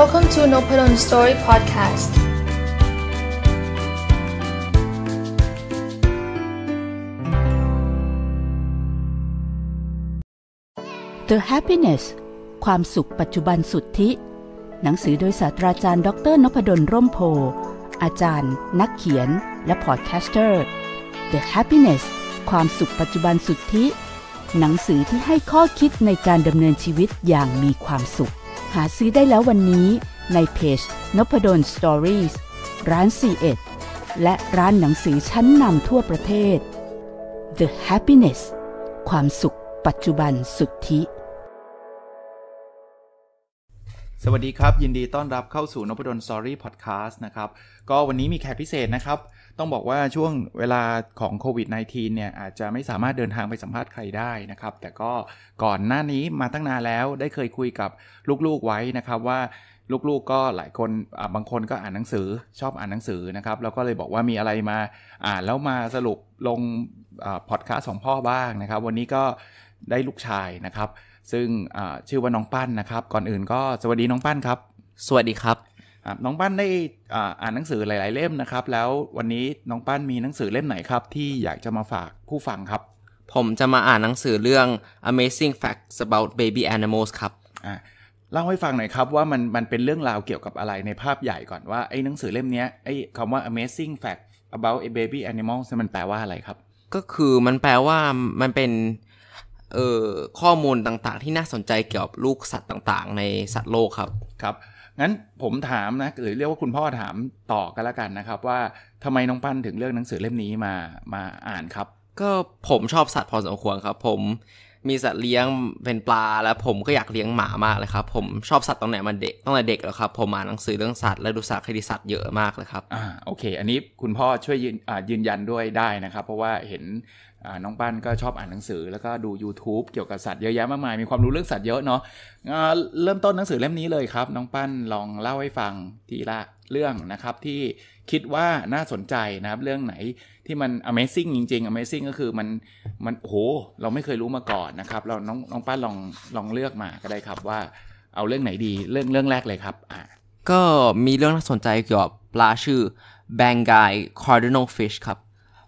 Welcome to n o p ด d o n Story Podcast. The Happiness ความสุขปัจจุบันสุทธิ หนังสือโดยศาสตราจารย์ ดร นพดลร่มโพ อาจารย์ นักเขียน และพอดแคสเตอร์ The Happiness ความสุขปัจจุบันสุทธิ หนังสือที่ให้ข้อคิดในการดำเนินชีวิตอย่างมีความสุขหาซื้อได้แล้ววันนี้ในเพจนพดลสตอรี่ร้าน C1 และร้านหนังสือชั้นนำทั่วประเทศ The Happiness ความสุขปัจจุบันสุทธิสวัสดีครับยินดีต้อนรับเข้าสู่นพดลสตอรี่พอดแคสต์นะครับ ก็วันนี้มีแขกพิเศษนะครับต้องบอกว่าช่วงเวลาของโควิด -19 เนี่ยอาจจะไม่สามารถเดินทางไปสัมภาษณ์ใครได้นะครับ แต่ก็ก่อนหน้านี้มาตั้งนานแล้ว ได้เคยคุยกับลูกๆไว้นะครับ ว่าลูกๆกก็หลายคนบางคนก็อ่านหนังสือชอบอ่านหนังสือนะครับแล้วก็เลยบอกว่ามีอะไรมาอ่านแล้วมาสรุปลงพอดคาสต์ของพ่อบ้างนะครับ วันนี้ก็ได้ลูกชายนะครับ ซึ่งชื่อว่าน้องปั้นนะครับ ก่อนอื่นก็ สวัสดีน้องปั้นครับ สวัสดีครับน้องปั้นได้อ่านหนังสือหลาย ๆเล่มนะครับ แล้ววันนี้น้องปั้นมีหนังสือเล่มไหนครับที่อยากจะมาฝากผู้ฟังครับ ผมจะมาอ่านหนังสือเรื่อง Amazing Facts About Baby Animals ครับอ่าเล่าให้ฟังหน่อยครับว่ามันมันเป็นเรื่องราวเกี่ยวกับอะไรในภาพใหญ่ก่อนว่าไอ้หนังสือเล่มนี้ไอ้คำว่า Amazing Fact s about a baby animal s มันแปลว่าอะไรครับ ก็คือมันแปลว่ามันเป็นเอ่อข้อมูลต่างๆ ที่น่าสนใจเกี่ยวกับลูกสัตว์ต่างๆ ในสัตว์โลกครับครับงั้นผมถามนะหรือเรียกว่าคุณพ่อถามต่อกันละกันนะครับ ว่าทำไมน้องปั้นถึงเลือกหนังสือเล่มนี้มามาอ่านครับ ก็ผมชอบสัตว์พอสมควรครับ ผม มีสัตว์เลี้ยงเป็นปลา แล้วผมก็อยากเลี้ยงหมามากเลยครับผมชอบสัตว์ตั้งแต่มันเด็กตั้งแต่เด็กแล้วครับผมอ่านหนังสือเรื่องสัตว์และดูสารคดีสัตว์เยอะมากเลยครับอ่าโอเคอันนี้คุณพ่อช่วยยืนยันด้วยได้นะครับ เพราะว่าเห็นน้องปั้นก็ชอบอ่านหนังสือแล้วก็ดู YouTube เกี่ยวกับสัตว์เยอะแยะมากมายมีความรู้เรื่องสัตว์เยอะเนาะเริ่มต้นหนังสือเล่มนี้เลยครับน้องปั้นลองเล่าให้ฟังทีละเรื่องนะครับ ที่คิดว่าน่าสนใจนะครับเรื่องไหนที่มัน amazing จริง ๆ amazing ก็คือมันมันโอ้เราไม่เคยรู้มาก่อนนะครับเราน้องน้องปั้นลองลองเลือกมาก็ได้ครับว่าเอาเรื่องไหนดีเรื่องเรื่องแรกเลยครับอ่าก็มีเรื่องน่าสนใจเกี่ยวกับปลาชื่อ b บ n g a l Cardinal Fish ครับ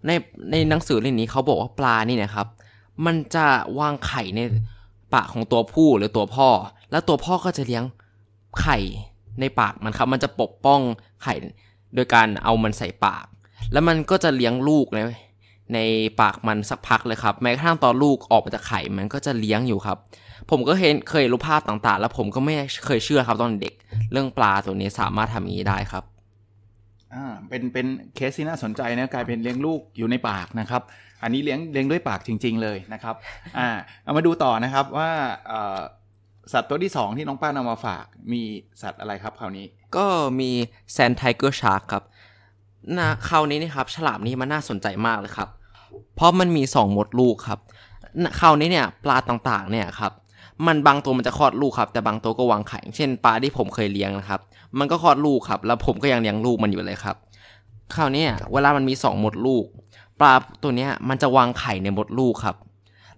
ในในหนังสือเล่มนี้เขาบอกว่าปลานี่นะครับ มันจะวางไข่ในปากของตัวผู้ หรือตัวพ่อ แล้วตัวพ่อก็จะเลี้ยงไข่ในปากมันครับ มันจะปกป้องไข่โดยการเอามันใส่ปาก แล้วมันก็จะเลี้ยงลูกในในปากมันสักพักเลยครับ แม้กระทั่งตอนลูกออกมาจากไข่มันก็จะเลี้ยงอยู่ครับ ผมก็เห็นเคยรู้ภาพต่างๆ แล้วผมก็ไม่เคยเชื่อครับตอนเด็กเรื่องปลาตัวนี้สามารถทำอย่างนี้ได้ครับอ่าเป็นเป็นเคสที่น่าสนใจนะกลายเป็นเลี้ยงลูกอยู่ในปากนะครับอันนี้เลี้ยงเลี้ยงด้วยปากจริงๆ เลยนะครับอ่าเอามาดูต่อนะครับว่าสัตว์ตัวที่ 2 ที่น้องป้านำมาฝาก มีสัตว์อะไรครับคราวนี้ก็มีแซนไทเกอร์ชาร์กครับนะคราวนี้นะครับฉลามนี้มันน่าสนใจมากเลยครับ เพราะมันมี 2 มดลูกครับ คราวนี้เนี่ยปลาต่างๆเนี่ยครับมันบางตัวมันจะคลอดลูกครับแต่บางตัวก็วางไข่เช่นปลาที่ผมเคยเลี้ยงนะครับมันก็คลอดลูกครับแล้วผมก็ยังเลี้ยงลูกมันอยู่เลยครับคราวนี้เวลามันมีสองมดลูกปลาตัวเนี้ยมันจะวางไข่ในมดลูกครับ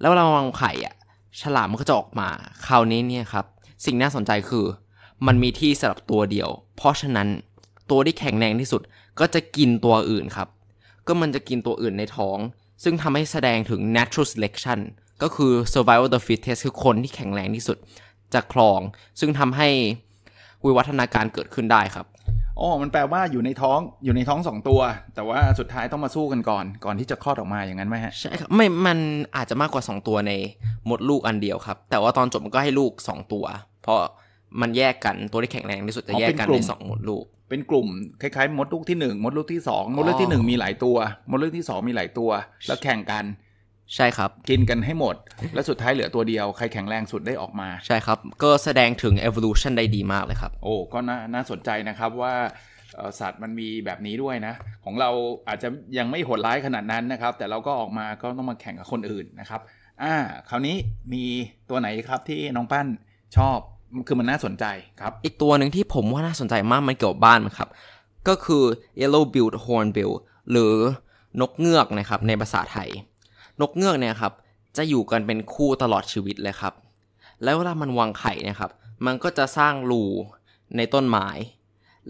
แล้วเวลาวางไข่อ่ะฉลามมันก็จะออกมา คราวนี้เนี่ยครับ สิ่งน่าสนใจคือ มันมีที่สำหรับตัวเดียว เพราะฉะนั้นตัวที่แข็งแรงที่สุดก็จะกินตัวอื่นครับ ก็มันจะกินตัวอื่นในท้อง ซึ่งทำให้แสดงถึง natural selection ก็คือ survival of the fittest คือคนที่แข็งแรงที่สุดจะครอง ซึ่งทำให้วิวัฒนาการเกิดขึ้นได้ครับ อ๋อ มันแปลว่าอยู่ในท้องอยู่ในท้องสองตัว แต่ว่าสุดท้ายต้องมาสู้กันก่อน ก่อนที่จะคลอดออกมาอย่างนั้นไหมฮะใช่ครับไม่ มันอาจจะมากกว่า 2 ตัวในมดลูกอันเดียวครับ แต่ว่าตอนจบมันก็ให้ลูก 2 ตัว เพราะมันแยกกัน ตัวที่แข็งแรงที่สุดจะแยกกันในสองมดลูก เป็นกลุ่มคล้าย ๆ มดลูกที่1มดลูกที่ 2 มดลูกที่ 1 มีหลายตัว มดลูกที่ 2 มีหลายตัว แล้วแข่งกันใช่ครับ กินกันให้หมด และสุดท้ายเหลือตัวเดียวใครแข็งแรงสุดได้ออกมาใช่ครับ ก็แสดงถึง evolution ได้ดีมากเลยครับ โอ้ก็น่าสนใจนะครับว่าสัตว์มันมีแบบนี้ด้วยนะ ของเราอาจจะยังไม่โหดร้ายขนาดนั้นนะครับ แต่เราก็ออกมาก็ต้องมาแข่งกับคนอื่นนะครับอ่าคราวนี้มีตัวไหนครับที่น้องปั้นชอบคือมันน่าสนใจครับอีกตัวหนึ่งที่ผมว่าน่าสนใจมากมันเกี่ยวบ้านครับ ก็คือ yellow billed hornbill หรือนกเงือกนะครับในภาษาไทยนกเงือกเนี่ยครับจะอยู่กันเป็นคู่ตลอดชีวิตเลยครับ แล้วเวลามันวางไข่เนี่ยครับ มันก็จะสร้างรูในต้นไม้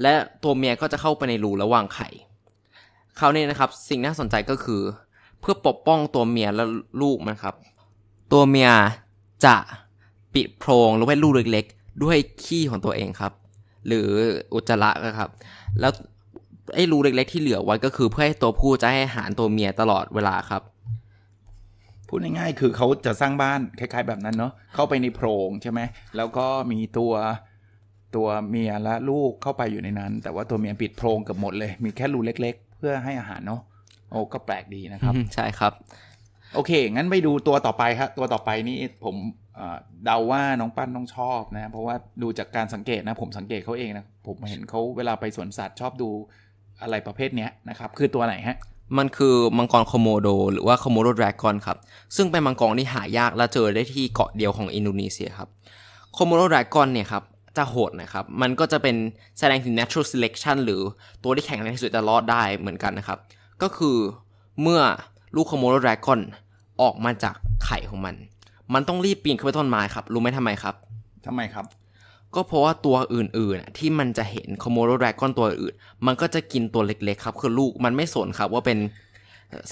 และตัวเมียก็จะเข้าไปในรูแล้ววางไข่คราวนี้นะครับสิ่งน่าสนใจก็คือ เพื่อปกป้องตัวเมียและลูกมันครับ ตัวเมียจะปิดโพรงหรือใ่้ลูกเล็ก ๆ ด้วยขี้ของตัวเองครับ หรืออุจจาระนะครับแล้วไอ้รูเล็กๆที่เหลือไว้ก็คือ เพื่อให้ตัวผู้จะให้อาหารตัวเมียตลอดเวลาครับพูดง่ายๆ คือเขาจะสร้างบ้านคล้าย ๆ แบบนั้นเนาะ เข้าไปในโพรงใช่ไหม แล้วก็มีตัวตัวเมียและลูกเข้าไปอยู่ในนั้น แต่ว่าตัวเมียปิดโพรงกับหมดเลย มีแค่รูเล็กๆ เพื่อให้อาหารเนาะ โอ้ก็แปลกดีนะครับ ใช่ครับ โอเค งั้นไปดูตัวต่อไปครับ ตัวต่อไปนี่ผมเดาว่าน้องปั้นต้องชอบนะ เพราะว่าดูจากการสังเกตนะผมสังเกตเขาเองนะ ผมเห็นเขาเวลาไปสวนสัตว์ ชอบดูอะไรประเภทเนี้ยนะครับ คือตัวไหนฮะมันคือมังกรโคโมโดหรือว่าโคโมโดดรากอนครับ ซึ่งเป็นมังกรที่หายาก และเจอได้ที่เกาะเดียวของอินโดนีเซียครับโคโมโดดรากอนเนี่ยครับ จะโหดนะครับ มันก็จะเป็นแสดงถึง natural selection หรือตัวที่แข็งแรงที่สุดจะรอดได้เหมือนกันนะครับ ก็คือเมื่อลูกโคโมโดดรากอนออกมาจากไข่ของมัน มันต้องรีบปีนขึ้นไปต้นไม้ครับรู้ไหมทำไมครับ ทำไมครับก็เพราะว่าตัวอื่นๆที่มันจะเห็นคอมโมโดแรากอนตัวอื่น มันก็จะกินตัวเล็กๆครับ คือลูกมันไม่สนครับ ว่าเป็น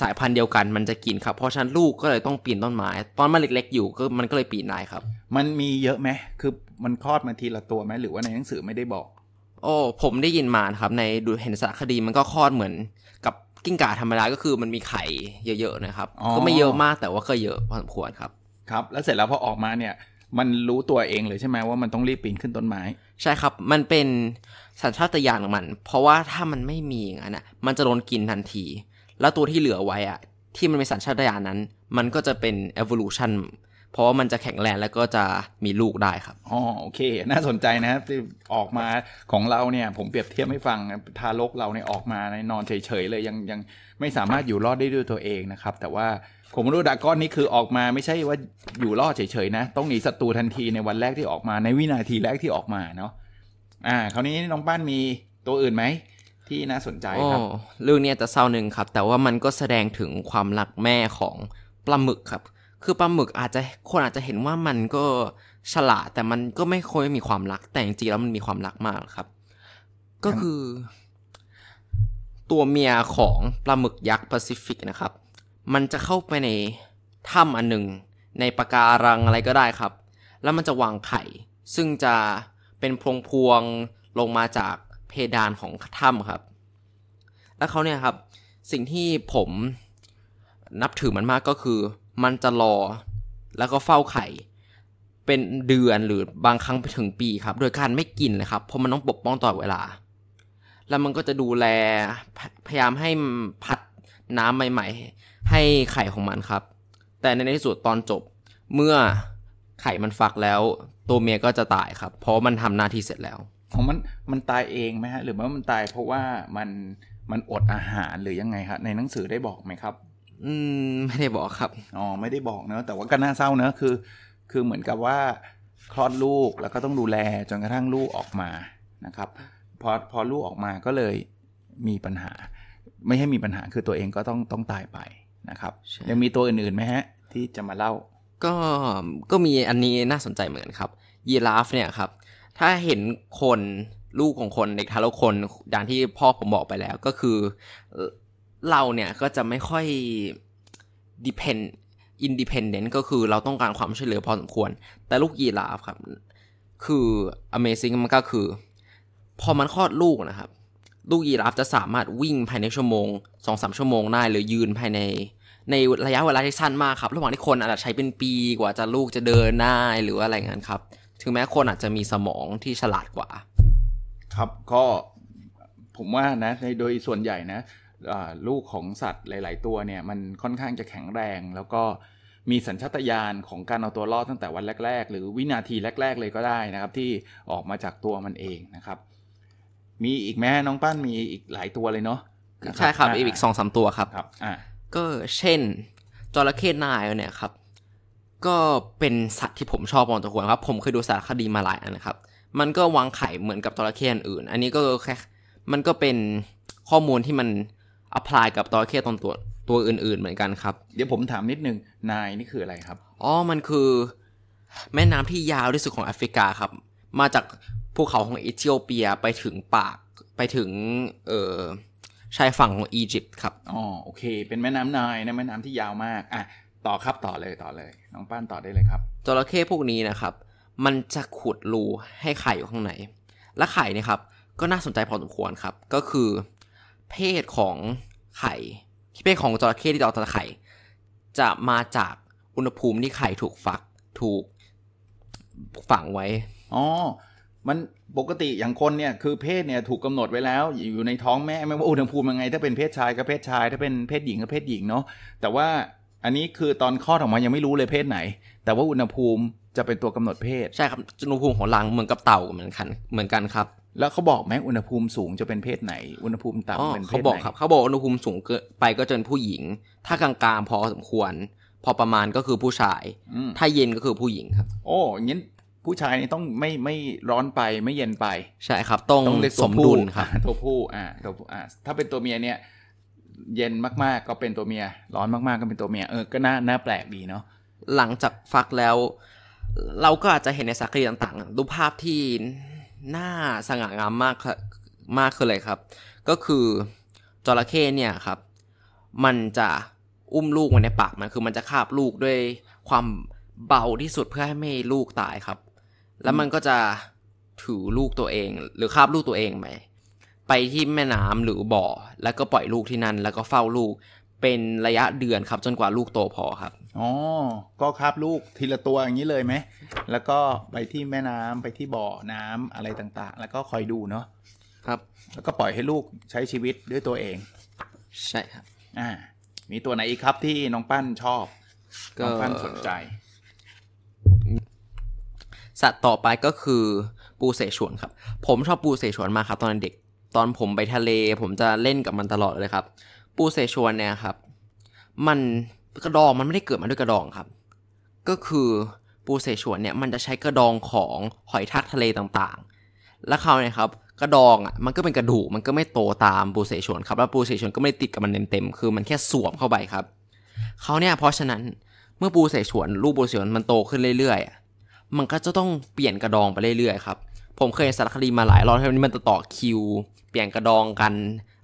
สายพันธุ์เดียวกันมันจะกินครับเพราะฉะนั้นลูกก็เลยต้องปีนต้นไม้ ตอนมันเล็ก ๆ อยู่ก็มันก็เลยปีนได้ครับ มันมีเยอะไหมคือมันคลอดมาทีละตัวไหมหรือว่าในหนังสือไม่ได้บอก โอ้ผมได้ยินมาครับ ในดูเห็นสารคดีมันก็คลอดเหมือน กับกิ้งก่าธรรมดาก็คือ มันมีไข่เยอะๆนะครับ ก็ไม่เยอะมากแต่ว่าก็เยอะพอสมควรครับครับแล้วเสร็จแล้วพอออกมาเนี่ยมันรู้ตัวเองเลยใช่ไหมว่ามันต้องรีบปีนขึ้นต้นไม้ ใช่ครับ มันเป็นสัญชาตญาณของมัน เพราะว่าถ้ามันไม่มีอย่างนั้นอ่ะมันจะโดนกินทันที แล้วตัวที่เหลือไว้อ่ะที่มันเป็นสัญชาตญาณนั้น มันก็จะเป็น evolution เพราะว่ามันจะแข็งแรงแล้วก็จะมีลูกได้ครับอ๋อโอเค น่าสนใจนะครับที่ออกมาของเราเนี่ย ผมเปรียบเทียบให้ฟังทารกเราเนี่ยออกมาในนอนเฉยๆเลยยังยังไม่สามารถอยู่รอดได้ด้วยตัวเองนะครับ แต่ว่าผมรู้ดากอนนี่คือออกมา ไม่ใช่ว่าอยู่รอดเฉยๆนะ ต้องหนีศัตรูทันทีในวันแรกที่ออกมาในวินาทีแรกที่ออกมาเนาะอ่า คราวนี้น้องป้านมีตัวอื่นไหม ที่น่าสนใจครับเรื่องนี้จะเศร้าหนึ่งครับ แต่ว่ามันก็แสดงถึงความรักแม่ของปลาหมึกครับ คือปลาหมึกอาจจะคนอาจจะเห็นว่ามันก็ฉลาด แต่มันก็ไม่ค่อยมีความรักแต่จริงๆแล้วมันมีความรักมากครับ ก็คือ ตัวเมียของปลาหมึกยักษ์แปซิฟิกนะครับมันจะเข้าไปในถ้ำอันหนึ่ง ใน ปะการังอะไรก็ได้ครับ แล้วมันจะวางไข่ ซึ่งจะเป็นพวงพวงลงมาจากเพดานของถ้ำครับ แล้วเขาเนี่ยครับ สิ่งที่ผมนับถือมันมากก็คือ มันจะรอแล้วก็เฝ้าไข่เป็นเดือนหรือบางครั้งไปถึงปีครับ โดยการไม่กินเลยครับ เพราะมันต้องปกป้องต่อเวลา แล้วมันก็จะดูแลพยายามให้พัดน้ำใหม่ให้ไข่ของมันครับ แต่ในที่สุดตอนจบเมื่อไข่มันฟักแล้ว ตัวเมียก็จะตายครับ เพราะมันทำหน้าที่เสร็จแล้วของมันมันตายเองไหมฮะ หรือว่ามันตายเพราะว่ามันมันอดอาหารหรือยังไงครับในหนังสือได้บอกไหมครับ อืม ไม่ได้บอกครับอ๋อไม่ได้บอกเนอะแต่ว่าก็น่าเศร้าเนอะคือ คือเหมือนกับว่าคลอดลูกแล้วก็ต้องดูแล จนกระทั่งลูกออกมานะครับพอพอลูกออกมาก็เลยมีปัญหา ไม่ให้มีปัญหาคือตัวเองก็ต้องต้องตายไปนะครับ ยังมีตัวอื่นๆไหมฮะ ที่จะมาเล่าก็ก็มีอันนี้น่าสนใจเหมือนครับ ยีราฟเนี่ยครับ ถ้าเห็นคนลูกของคนเด็กทารกคนดังที่พ่อผมบอกไปแล้วก็คือเราเนี่ย ก็จะไม่ค่อย depend independent ก็คือเราต้องการความช่วยเหลือพอสมควร แต่ลูกยีราฟครับ คือ amazing มันก็คือ พอมันคลอดลูกนะครับ ลูกยีราฟจะสามารถวิ่งภายในชั่วโมงสสองามชั่วโมงได้หรือยืนภายในในระยะเวลาที่สั้นมากครับระหว่างที่คนอาจจะใช้เป็นปีกว่าจะลูกจะเดินได้ หรืออะไรเงี้ยครับ ถึงแม้คนอาจจะมีสมองที่ฉลาดกว่า ครับก็ผมว่านะในโดยส่วนใหญ่นะ ลูกของสัตว์หลาย ๆตัวเนี่ยมันค่อนข้างจะแข็งแรง แล้วก็มีสัญชาตญาณของการเอาตัวรอดตั้งแต่วันแรกๆ หรือวินาทีแรกๆ เลยก็ได้นะครับ ที่ออกมาจากตัวมันเองนะครับ มีอีกแม่น้องป้านมีอีกหลายตัวเลยเนาะใช่ครับอีกสองสามตัวครับครับอ่าก็เช่นจระเข้นายเนี่ยครับก็เป็นสัตว์ที่ผมชอบพอสตวควรครับผมเคยดูสารคดีมาหลายอันนะครับ มันก็วางไข่เหมือนกับจระเข้อื่น อันนี้ก็แค่มันก็เป็นข้อมูลที่มันอพลายกับจระเข้ตอนตัวตัวอื่นๆเหมือนกันครับ เดี๋ยวผมถามนิดนึงนายนี่คืออะไรครับอ๋อ มันคือ แม่น้ำที่ยาวที่สุดของแอฟริกาครับ มาจากภูเขาของเอธิโอเปียไปถึงปากไปถึงเออชายฝั่งของอียิปต์ ครับ อ๋อ โอเค เป็นแม่น้ำนายนะแม่น้ำที่ยาวมากอ่ะต่อครับ ต่อเลย ต่อเลย น้องป้านต่อได้เลยครับจระเข้พวกนี้นะครับ มันจะขุดรูให้ไข่อยู่ข้างในและไข่นี่ครับ ก็น่าสนใจพอสมควรครับ ก็คือ เพศของไข่ เพศของจระเข้ที่เอาจะไข่ จะมาจากอุณหภูมิที่ไข่ถูกฝักถูกฝังไว้ อ๋อมันปกติอย่างคนเนี่ยคือเพศเนี่ยถูกกาหนดไว้แล้ว อยู่ในท้องแม่ไม่ว่าอุณหภูมิยังไงถ้าเป็นเพศชายก็เพศชายถ้าเป็นเพศหญิงก็เพศหญิงเนาะแต่ว่าอันนี้คือตอนคลอดออกมายังไม่รู้เลยเพศไหน แต่ว่าอุณหภูมิจะเป็นตัวกำหนดเพศใช่ครับอุณหภูมิของรังเหมือนกับเต่าเหมือนกัน เหมือนกันครับ แล้วเขาบอกไหมอุณหภูมิสูงจะเป็นเพศไหนอุณหภูมิต่ำเป็นเพศไหนเขาบอกครับ เขาบอกอุณหภูมิสูงไปก็จะเป็นผู้หญิง ถ้ากลางๆพอสมควรพอประมาณก็คือผู้ชายถ้าเย็นก็คือผู้หญิงครับโอ้ยงั้นผู้ชายนี่ต้องไม่ไม่ร้อนไปไม่เย็นไปใช่ครับต้ององสมดุลครับตัวผู้อ่าตัวอ่าถ้าเป็นตัวเมียเนี่ยเย็นมากๆ ก็เป็นตัวเมีย ร้อนมากๆ ก็เป็นตัวเมียเออก็น่าน่าแปลกดีเนาะหลังจากฟักแล้วเราก็อาจจะเห็นในสัรคีต่างๆรูปภาพที่น่าสง่างามมากมากขึ้นเลยครับ ก็คือจระเข้เนี่ยครับ มันจะอุ้มลูกมันในปากมันคือมันจะคาบลูกด้วยความเบาที่สุดเพื่อให้ไม่ลูกตายครับแล้วมันก็จะถือลูกตัวเอง หรือคาบลูกตัวเองไปไปที่แม่น้ำหรือบ่อ แล้วก็ปล่อยลูกที่นั่นแล้วก็เฝ้าลูกเป็นระยะเดือนครับจนกว่าลูกโตพอครับอ๋อก็คาบลูกทีละตัวอย่างนี้เลยไหม แล้วก็ไปที่แม่น้ำไปที่บ่อน้ำอะไรต่างๆ แล้วก็คอยดูเนาะครับ แล้วก็ปล่อยให้ลูกใช้ชีวิตด้วยตัวเอง ใช่ครับอ่า มีตัวไหนอีกครับที่น้องปั้นชอบน้องปั้นสนใจสัตว์ต่อไปก็คือ ปูเสฉวนครับผมชอบปูเสฉวนมากครับตอนเด็กตอนผมไปทะเลผมจะเล่นกับมันตลอดเลยครับ ปูเสฉวนเนี่ยครับมันกระดองมันไม่ได้เกิดมาด้วยกระดองครับ ก็คือ ปูเสฉวนเนี่ย มันจะใช้กระดองของหอยทากทะเลต่างๆ และเขาเนี่ยครับกระดองอ่ะมันก็เป็นกระดูกมันก็ไม่โตตามปูเสฉวนครับแล้วปูเสฉวนก็ไม่ติดกับมันเต็มๆคือ มันแค่สวมเข้าไปครับเขาเนี่ยเพราะฉะนั้นเมื่อปูเสฉวนลูกปูเสฉวน มันโตขึ้นเรื่อย ๆมันก็จะต้องเปลี่ยนกระดองไปเรื่อยๆครับ ผมเคยสารคดีมาหลายรอบที่นี้มันจะต่อคิว เปลี่ยนกระดองกัน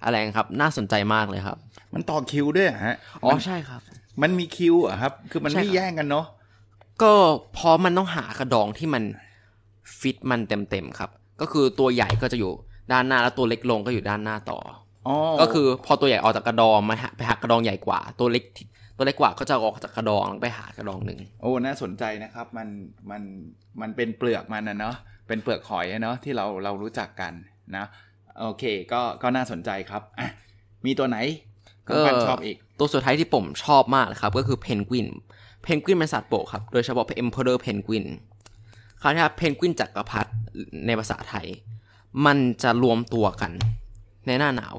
อะไรครับ น่าสนใจมากเลยครับ มันต่อคิว ด้วยฮะอ๋อใช่ครับ มันมีคิวอะครับ คือมันไม่แย่งกันเนาะก็พอมันต้องหากระดองที่มันฟิตมันเต็มๆ ครับ ก็คือตัวใหญ่ก็จะอยู่ด้านหน้าแล้วตัวเล็กลงก็อยู่ด้านหน้าต่อก็คือพอตัวใหญ่ออกจากกระดองมาไปหักกระดองใหญ่กว่าตัวเล็กัวเล็กกว่าก็จะออกจากกระดองไปหากระดองหนึ่งโอ้น่าสนใจนะครับ มันมันมัน เป็นเปลือกมันนะเนาะเป็นเปลือกหอยเนาะที่เราเรารู้จักกันนะ โอเค ก็ก็น่าสนใจครับอ่ะมีตัวไหน ก็ชอบอีก ตัวสุดท้ายที่ผมชอบมากครับ ก็คือเพนกวินเพนกวินเป็นสัตว์โปกครับ โดยเฉพาะเอ็มเพอเดอร์เพนกวินคราวรี้เพนกวินจักรพรรดิในภาษาไทยมันจะรวมตัวกันในหน้าหนาว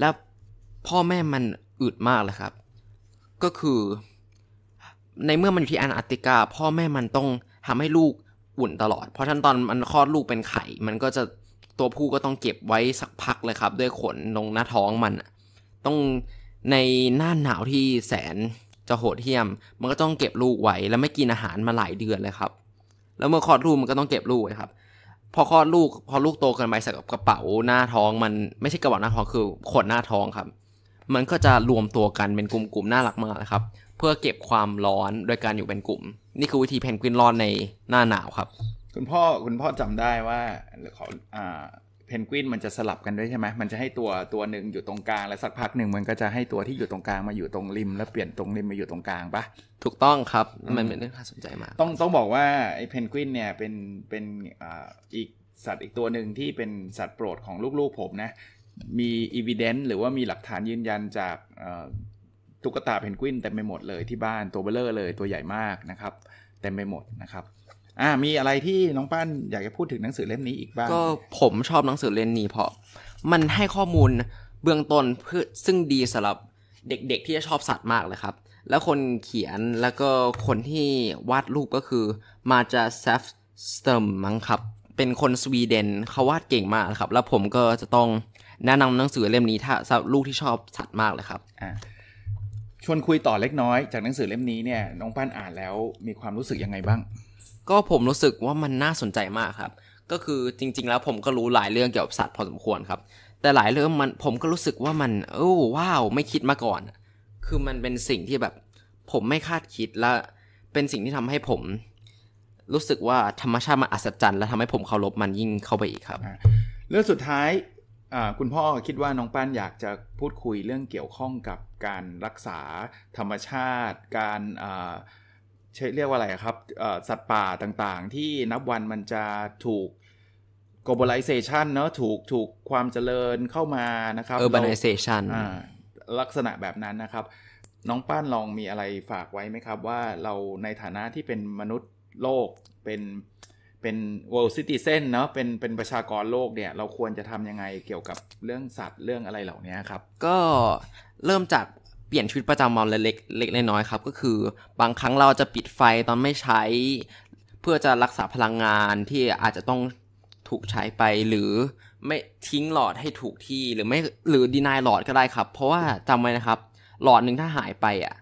แล้วพ่อแม่มันอึดมากเลยครับก็คือในเมื่อมันอยู่ที่แอนอาร์กติกาพ่อแม่มันต้องทำให้ลูกอุ่นตลอด เพราะฉะนั้นตอนมันคลอดลูกเป็นไข่มันก็จะตัวผู้ก็ต้องเก็บไว้สักพักเลยครับ ด้วยขนลงหน้าท้องมันต้องในหน้าหนาวที่แสนจะโหดเหี้ยม มันก็ต้องเก็บลูกไว้แล้วไม่กินอาหารมาหลายเดือนเลยครับ แล้วเมื่อคลอดลูกมันก็ต้องเก็บลูกครับ พอคลอดลูกพอลูกโตเกินไปใส่กับกระเป๋าหน้าท้องมันไม่ใช่กระเป๋าหน้าท้องคือขนหน้าท้องครับมันก็จะรวมตัวกันเป็นกลุ่มๆน่ารักมากนะครับ เพื่อเก็บความร้อนโดยการอยู่เป็นกลุ่ม นี่คือวิธีเพนกวินรอดในหน้าหนาวครับ คุณพ่อคุณพ่อจำได้ว่าขออ่าเพนกวินมันจะสลับกันด้วยใช่ไหมมันจะให้ตัวตัวหนึ่งอยู่ตรงกลาง แล้วสักพักหนึ่งมันก็จะให้ตัวที่อยู่ตรงกลางมาอยู่ตรงริม แล้วเปลี่ยนตรงริมมาอยู่ตรงกลางปะถูกต้องครับ มันเป็นเรื่องน่าสนใจมากต้องต้องบอกว่าไอ้เพนกวินเนี่ยเป็นเป็นอ่าอีกสัตว์อีกตัวหนึ่งที่เป็นสัตว์โปรดของลูกๆผมนะมีีวิเดนต์หรือว่ามีหลักฐานยืนยันจากตุ๊กตาเพนกวินเต็มไปหมดเลยที่บ้านตัวเบลเลอร์เลยตัวใหญ่มากนะครับเต็มไปหมดนะครับอ่ามีอะไรที่น้องป้านอยากจะพูดถึงหนังสือเล่มนี้อีกบ้างก็ผมชอบหนังสือเล่มนี้เพราะมันให้ข้อมูลเบื้องต้นเพื่อซึ่งดีสำหรับเด็กๆ ที่จะชอบสัตว์มากเลยครับแล้วคนเขียนแล้วก็คนที่วาดรูปก็คือมาจาเซฟสเตอร์มั้งครับ เป็นคนสวีเดนเขาวาดเก่งมากครับแล้วผมก็จะต้องแนะนำหนังสือเล่มนี้ถ้าสำหรับลูกที่ชอบสัตว์มากเลยครับอชวนคุยต่อเล็กน้อย จากหนังสือเล่มนี้เนี่ยน้องป้านอ่านแล้วมีความรู้สึกยังไงบ้าง ก็ผมรู้สึกว่ามันน่าสนใจมากครับ ก็คือจริงๆแล้วผมก็รู้หลายเรื่องเกี่ยวกับสัตว์พอสมควรครับ แต่หลายเรื่องมันผมก็รู้สึกว่ามันโอ้ว้าวไม่คิดมาก่อน คือมันเป็นสิ่งที่แบบ ผมไม่คาดคิดและเป็นสิ่งที่ทำให้ผมรู้สึกว่าธรรมชาติมันอัศจรรย์และทำให้ผมเคารพมันยิ่งเข้าไปอีกครับเรื่องสุดท้ายคุณพ่อคิดว่าน้องป้านอยากจะพูดคุยเรื่องเกี่ยวข้องกับการรักษาธรรมชาติ การใช้เรียกว่าอะไรครับ สัตว์ป่าต่างๆ ที่นับวันมันจะถูก globalization เนอะถูกถูกความเจริญเข้ามานะครับ urbanization ลักษณะแบบนั้นนะครับ น้องป้านลองมีอะไรฝากไว้ไหมครับ ว่าเราในฐานะที่เป็นมนุษย์โลกเป็นเป็น world citizen เนาะ เป็นเป็นประชากรโลกเนี่ย เราควรจะทำยังไงเกี่ยวกับเรื่องสัตว์เรื่องอะไรเหล่านี้ครับ ก็เริ่มจากเปลี่ยนชีวิตประจำวันเล็กเล็กน้อยครับ ก็คือบางครั้งเราจะปิดไฟตอนไม่ใช้ เพื่อจะรักษาพลังงานที่อาจจะต้องถูกใช้ไปหรือไม่ทิ้งหลอดให้ถูกที่หรือไม่หรือดีนายหลอดก็ได้ครับ เพราะว่าจำไว้นะครับ หลอดหนึ่งถ้าหายไปอ่ะ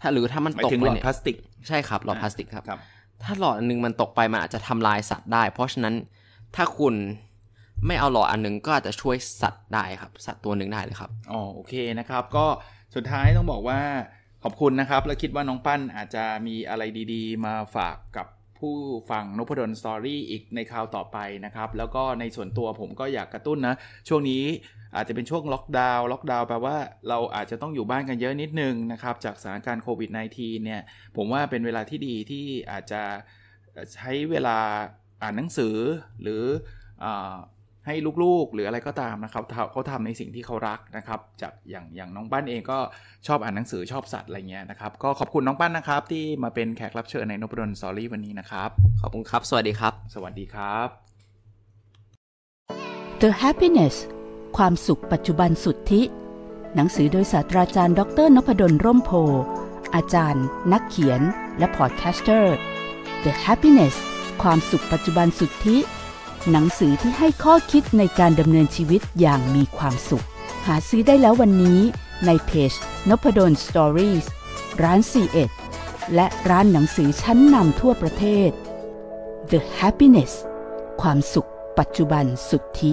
ถ้าหรือถ้ามันตกไปเนี่ยพลาสติก ใช่ครับ หลอดพลาสติกครับถ้าหลอดอันนึงมันตกไปมันอาจจะทำลายสัตว์ได้ เพราะฉะนั้นถ้าคุณไม่เอาหลอดอันนึงก็อาจจะช่วยสัตว์ได้ครับ สัตว์ตัวหนึ่งได้เลยครับอ๋อโอเคนะครับ ก็สุดท้ายต้องบอกว่าขอบคุณนะครับ และคิดว่าน้องปั้นอาจจะมีอะไรดีๆ มาฝากกับผู้ฟังนพดลสตอรี่อีกในคราวต่อไปนะครับแล้วก็ในส่วนตัวผมก็อยากกระตุ้นนะ ช่วงนี้อาจจะเป็นช่วงล็อกดาวน์ล็อกดาวน์แปลว่าเราอาจจะต้องอยู่บ้านกันเยอะนิดนึงนะครับจากสถานการณ์โควิด -19 เนี่ยผมว่าเป็นเวลาที่ดีที่อาจจะใช้เวลาอ่านหนังสือหรืออให้ลูกๆหรืออะไรก็ตามนะครับเขาทำในสิ่งที่เขารักนะครับจากอย่างอย่างน้องปั้นเอง ก็ชอบอ่านหนังสือชอบสัตว์อะไรเงี้ยนะครับก็ขอบคุณน้องปั้นนะครับที่มาเป็นแขกรับเชิญในนบดลสอรี่วันนี้นะครับขอบคุณครับ สวัสดีครับ สวัสดีครับ The Happiness ความสุขปัจจุบันสุทธิ หนังสือโดยศาสตราจารย์ดร นพดลร่มโพ อาจารย์ นักเขียน และพอดแคสเตอร์ The Happiness ความสุขปัจจุบันสุทธิ หนังสือที่ให้ข้อคิดในการดำเนินชีวิตอย่างมีความสุข หาซื้อได้แล้ววันนี้ในเพจนพดลสตอรี่ร้านซีเอ็ดและร้านหนังสือชั้นนำทั่วประเทศ The Happiness ความสุขปัจจุบันสุทธิ